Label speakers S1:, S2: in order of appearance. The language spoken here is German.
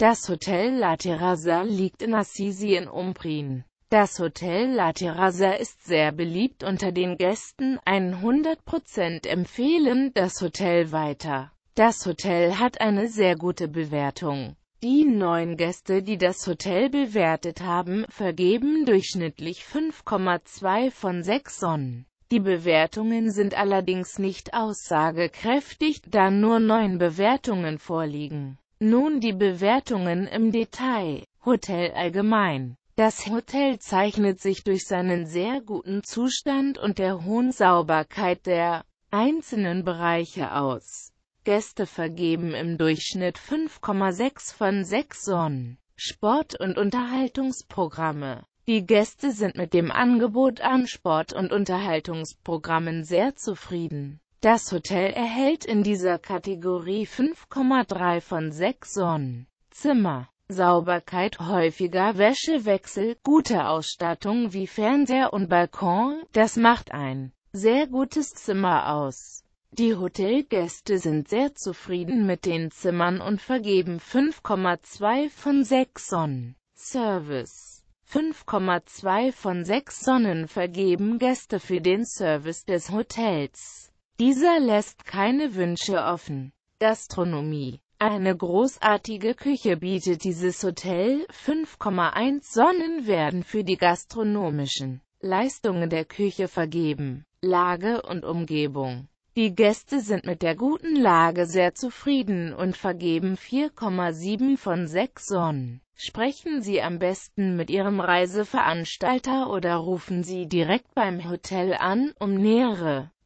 S1: Das Hotel La Terraza liegt in Assisi in Umbrien. Das Hotel La Terraza ist sehr beliebt unter den Gästen, 100% empfehlen das Hotel weiter. Das Hotel hat eine sehr gute Bewertung. Die neun Gäste, die das Hotel bewertet haben, vergeben durchschnittlich 5,2 von 6 Sonnen. Die Bewertungen sind allerdings nicht aussagekräftig, da nur neun Bewertungen vorliegen. Nun die Bewertungen im Detail. Hotel allgemein. Das Hotel zeichnet sich durch seinen sehr guten Zustand und der hohen Sauberkeit der einzelnen Bereiche aus. Gäste vergeben im Durchschnitt 5,6 von 6 Sonnen. Sport- und Unterhaltungsprogramme. Die Gäste sind mit dem Angebot an Sport- und Unterhaltungsprogrammen sehr zufrieden. Das Hotel erhält in dieser Kategorie 5,3 von 6 Sonnen. Zimmer, Sauberkeit, häufiger Wäschewechsel, gute Ausstattung wie Fernseher und Balkon, das macht ein sehr gutes Zimmer aus. Die Hotelgäste sind sehr zufrieden mit den Zimmern und vergeben 5,2 von 6 Sonnen. Service 5,2 von 6 Sonnen vergeben Gäste für den Service des Hotels. Dieser lässt keine Wünsche offen. Gastronomie eine großartige Küche bietet dieses Hotel, 5,1 Sonnen werden für die gastronomischen Leistungen der Küche vergeben. Lage und Umgebung Die Gäste sind mit der guten Lage sehr zufrieden und vergeben 4,7 von 6 Sonnen. Sprechen Sie am besten mit Ihrem Reiseveranstalter oder rufen Sie direkt beim Hotel an, um nähere